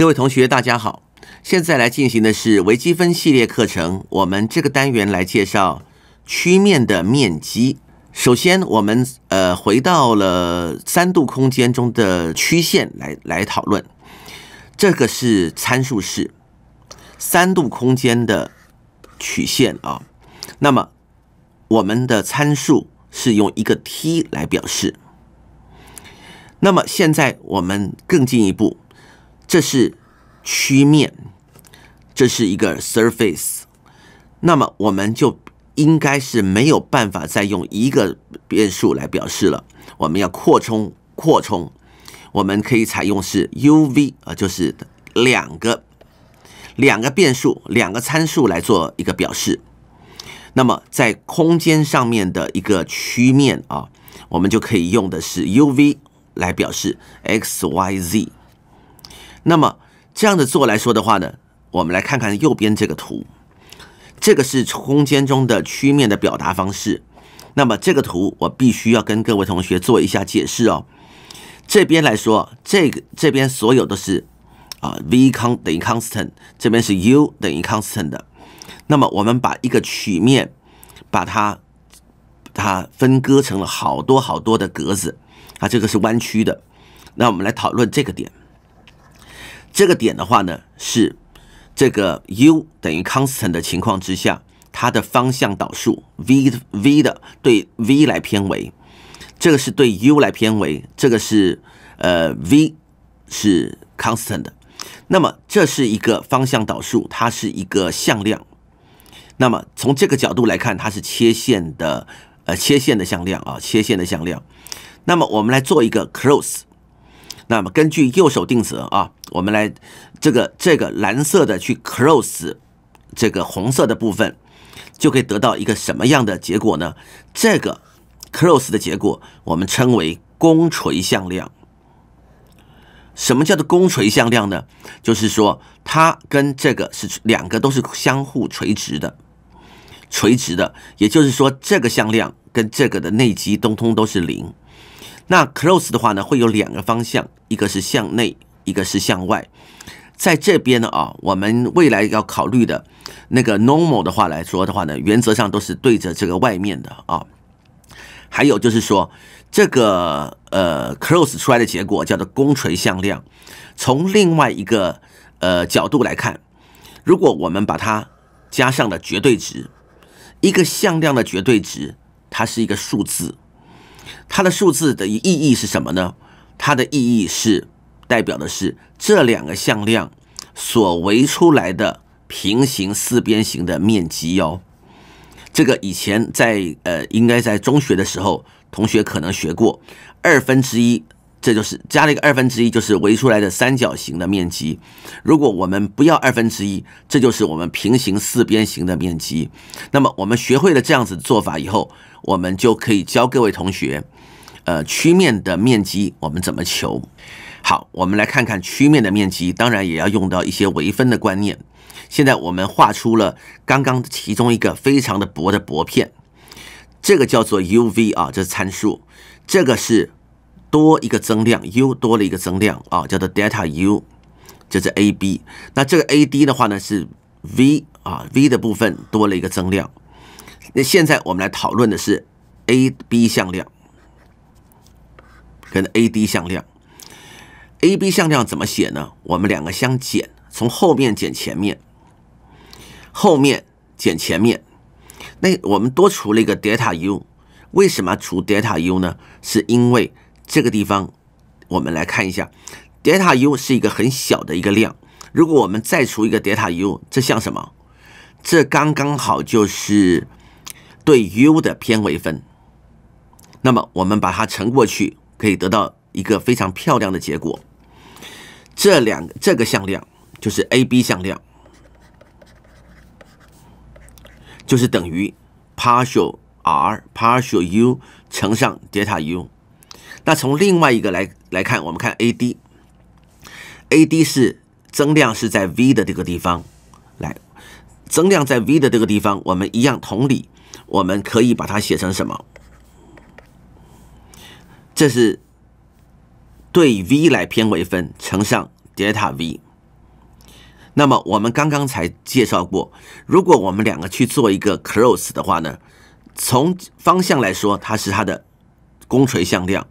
各位同学，大家好！现在来进行的是微积分系列课程，我们这个单元来介绍曲面的面积。首先，我们呃回到了三度空间中的曲线来来讨论。这个是参数式三度空间的曲线啊。那么，我们的参数是用一个 t 来表示。那么，现在我们更进一步。这是曲面，这是一个 surface。那么我们就应该是没有办法再用一个变数来表示了。我们要扩充，扩充。我们可以采用是 u、v 啊，就是两个两个变数、两个参数来做一个表示。那么在空间上面的一个曲面啊，我们就可以用的是 u、v 来表示 x、y、z。那么这样的做来说的话呢，我们来看看右边这个图，这个是空间中的曲面的表达方式。那么这个图我必须要跟各位同学做一下解释哦。这边来说，这个这边所有都是啊，v 等于 constant，这边是 u 等于 constant 的。那么我们把一个曲面把它它分割成了好多好多的格子，啊，这个是弯曲的。那我们来讨论这个点。这个点的话呢，是这个 u 等于 constant 的情况之下，它的方向导数 v 的 v 的对 v 来偏为，这个是对 u 来偏为，这个是呃 v 是 constant 的。那么这是一个方向导数，它是一个向量。那么从这个角度来看，它是切线的呃切线的向量啊，切线的向量。那么我们来做一个 cross。那么根据右手定则啊，我们来这个这个蓝色的去 cross 这个红色的部分，就可以得到一个什么样的结果呢？这个 cross 的结果我们称为公垂向量。什么叫做公垂向量呢？就是说它跟这个是两个都是相互垂直的，垂直的，也就是说这个向量跟这个的内积通通都是零。那 close 的话呢，会有两个方向，一个是向内，一个是向外。在这边呢啊，我们未来要考虑的，那个 normal 的话来说的话呢，原则上都是对着这个外面的啊。还有就是说，这个呃 close 出来的结果叫做公垂向量。从另外一个呃角度来看，如果我们把它加上了绝对值，一个向量的绝对值，它是一个数字。它的数字的意义是什么呢？它的意义是代表的是这两个向量所围出来的平行四边形的面积哟。这个以前在呃，应该在中学的时候，同学可能学过二分之一。这就是加了一个二分之一，就是围出来的三角形的面积。如果我们不要二分之一，这就是我们平行四边形的面积。那么我们学会了这样子做法以后，我们就可以教各位同学，呃，曲面的面积我们怎么求。好，我们来看看曲面的面积，当然也要用到一些微分的观念。现在我们画出了刚刚其中一个非常的薄的薄片，这个叫做 u v 啊，这是参数，这个是。多一个增量 u，多了一个增量啊，叫做 delta u，就是 a b。那这个 a d 的话呢，是 v 啊，v 的部分多了一个增量。那现在我们来讨论的是 a b 向量跟 a d 向量。a b 向量怎么写呢？我们两个相减，从后面减前面，后面减前面。那我们多除了一个 delta u，为什么除 delta u 呢？是因为。这个地方，我们来看一下，delta u 是一个很小的一个量。如果我们再除一个 delta u，这像什么？这刚刚好就是对 u 的偏微分。那么我们把它乘过去，可以得到一个非常漂亮的结果。这两这个向量就是 a b 向量，就是等于 partial r partial u 乘上 delta u。那从另外一个来来看，我们看 a d a d 是增量是在 v 的这个地方来，增量在 v 的这个地方，我们一样同理，我们可以把它写成什么？这是对 v 来偏微分乘上 delta v。那么我们刚刚才介绍过，如果我们两个去做一个 cross 的话呢，从方向来说，它是它的。公垂向量，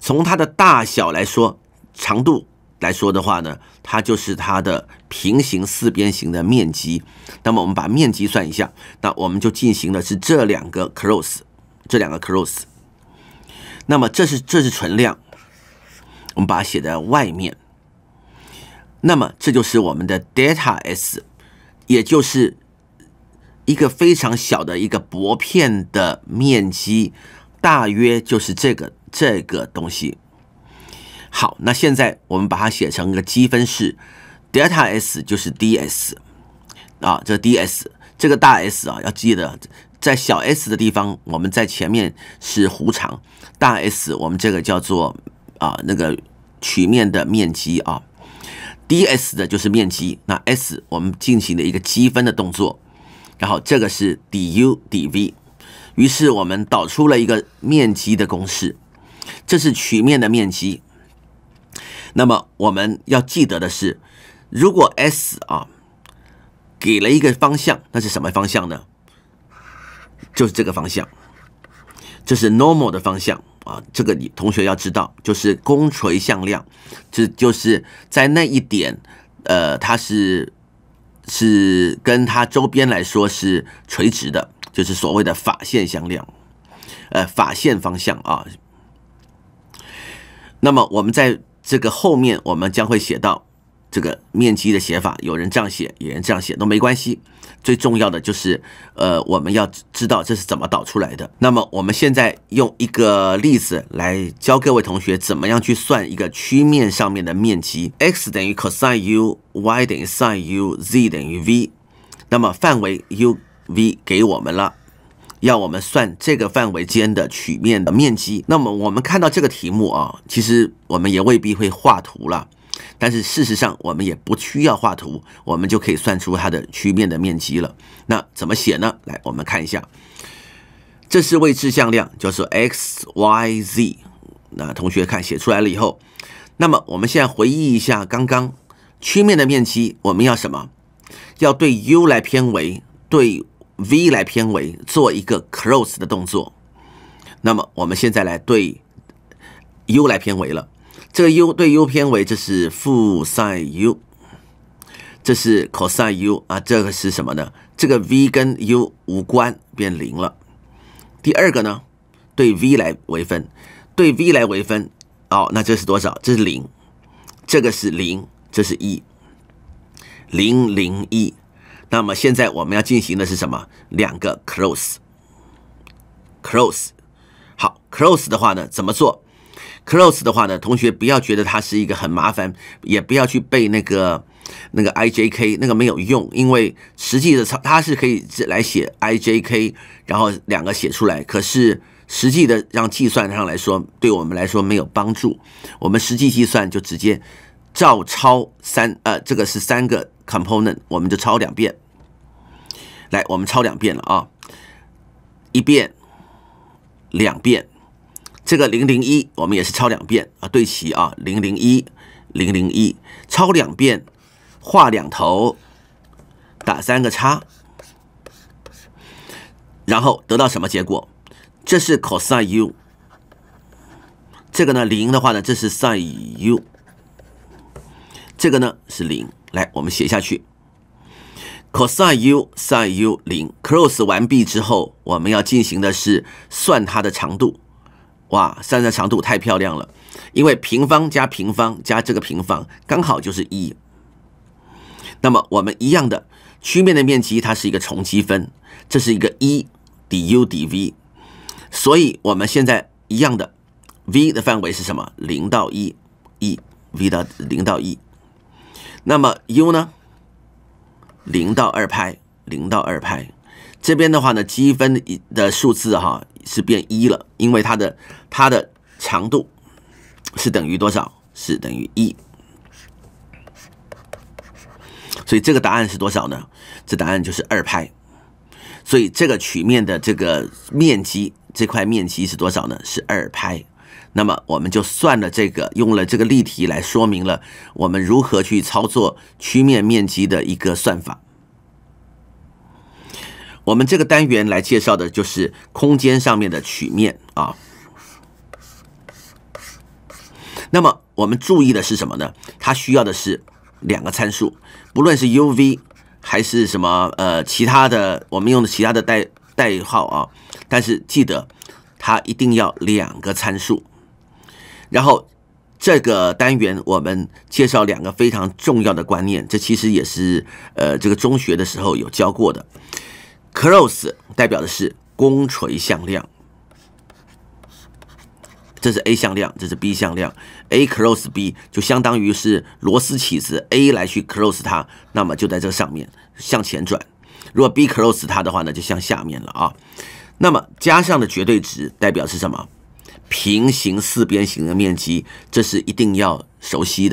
从它的大小来说，长度来说的话呢，它就是它的平行四边形的面积。那么我们把面积算一下，那我们就进行的是这两个 cross，这两个 cross。那么这是这是存量，我们把它写在外面。那么这就是我们的 d a t a s，也就是一个非常小的一个薄片的面积。大约就是这个这个东西。好，那现在我们把它写成一个积分式，delta s 就是 d s 啊，这 d s 这个大 s 啊要记得，在小 s 的地方我们在前面是弧长，大 s 我们这个叫做啊那个曲面的面积啊，d s 的就是面积，那 s 我们进行了一个积分的动作，然后这个是 d u d v。于是我们导出了一个面积的公式，这是曲面的面积。那么我们要记得的是，如果 S 啊给了一个方向，那是什么方向呢？就是这个方向，这是 normal 的方向啊。这个你同学要知道，就是公垂向量，这就是在那一点，呃，它是是跟它周边来说是垂直的。就是所谓的法线向量，呃，法线方向啊。那么我们在这个后面，我们将会写到这个面积的写法。有人这样写，有人这样写都没关系。最重要的就是，呃，我们要知道这是怎么导出来的。那么我们现在用一个例子来教各位同学怎么样去算一个曲面上面的面积。x 等于 cosu，y 等于 sinu，z 等于 v。那么范围 u。v 给我们了，要我们算这个范围间的曲面的面积。那么我们看到这个题目啊，其实我们也未必会画图了，但是事实上我们也不需要画图，我们就可以算出它的曲面的面积了。那怎么写呢？来，我们看一下，这是位置向量，就是 x, y, z。那同学看写出来了以后，那么我们现在回忆一下刚刚曲面的面积，我们要什么？要对 u 来偏为对。v 来偏为，做一个 close 的动作，那么我们现在来对 u 来偏为了。这个 u 对 u 偏为，这是负 sin u，这是 cos u 啊，这个是什么呢？这个 v 跟 u 无关，变零了。第二个呢，对 v 来微分，对 v 来微分，哦，那这是多少？这是零，这个是零，这是一零零一。那么现在我们要进行的是什么？两个 close，close，好 close 的话呢？怎么做？close 的话呢？同学不要觉得它是一个很麻烦，也不要去背那个那个 I J K 那个没有用，因为实际的它它是可以来写 I J K，然后两个写出来。可是实际的让计算上来说，对我们来说没有帮助。我们实际计算就直接照抄三，呃，这个是三个。Component，我们就抄两遍。来，我们抄两遍了啊！一遍，两遍。这个零零一，我们也是抄两遍啊，对齐啊，零零一，零零一，抄两遍，画两头，打三个叉，然后得到什么结果？这是 cosu。这个呢，零的话呢，这是 sinu。这个呢，是零。来，我们写下去。cos u sin u 零 close 完毕之后，我们要进行的是算它的长度。哇，算的长度太漂亮了，因为平方加平方加这个平方刚好就是一。那么我们一样的曲面的面积，它是一个重积分，这是一个一 d u d v。所以我们现在一样的 v 的范围是什么？零到一，一 v 到零到一。那么 u 呢？零到二拍，零到二拍，这边的话呢，积分的数字哈是变一了，因为它的它的长度是等于多少？是等于一。所以这个答案是多少呢？这答案就是二拍。所以这个曲面的这个面积，这块面积是多少呢？是二拍。那么我们就算了这个，用了这个例题来说明了我们如何去操作曲面面积的一个算法。我们这个单元来介绍的就是空间上面的曲面啊。那么我们注意的是什么呢？它需要的是两个参数，不论是 U、V 还是什么呃其他的，我们用的其他的代代号啊。但是记得它一定要两个参数。然后，这个单元我们介绍两个非常重要的观念，这其实也是呃这个中学的时候有教过的。cross 代表的是公垂向量，这是 a 向量，这是 b 向量，a cross b 就相当于是螺丝起子 a 来去 cross 它，那么就在这上面向前转。如果 b cross 它的话呢，就向下面了啊。那么加上的绝对值代表是什么？平行四边形的面积，这是一定要熟悉的。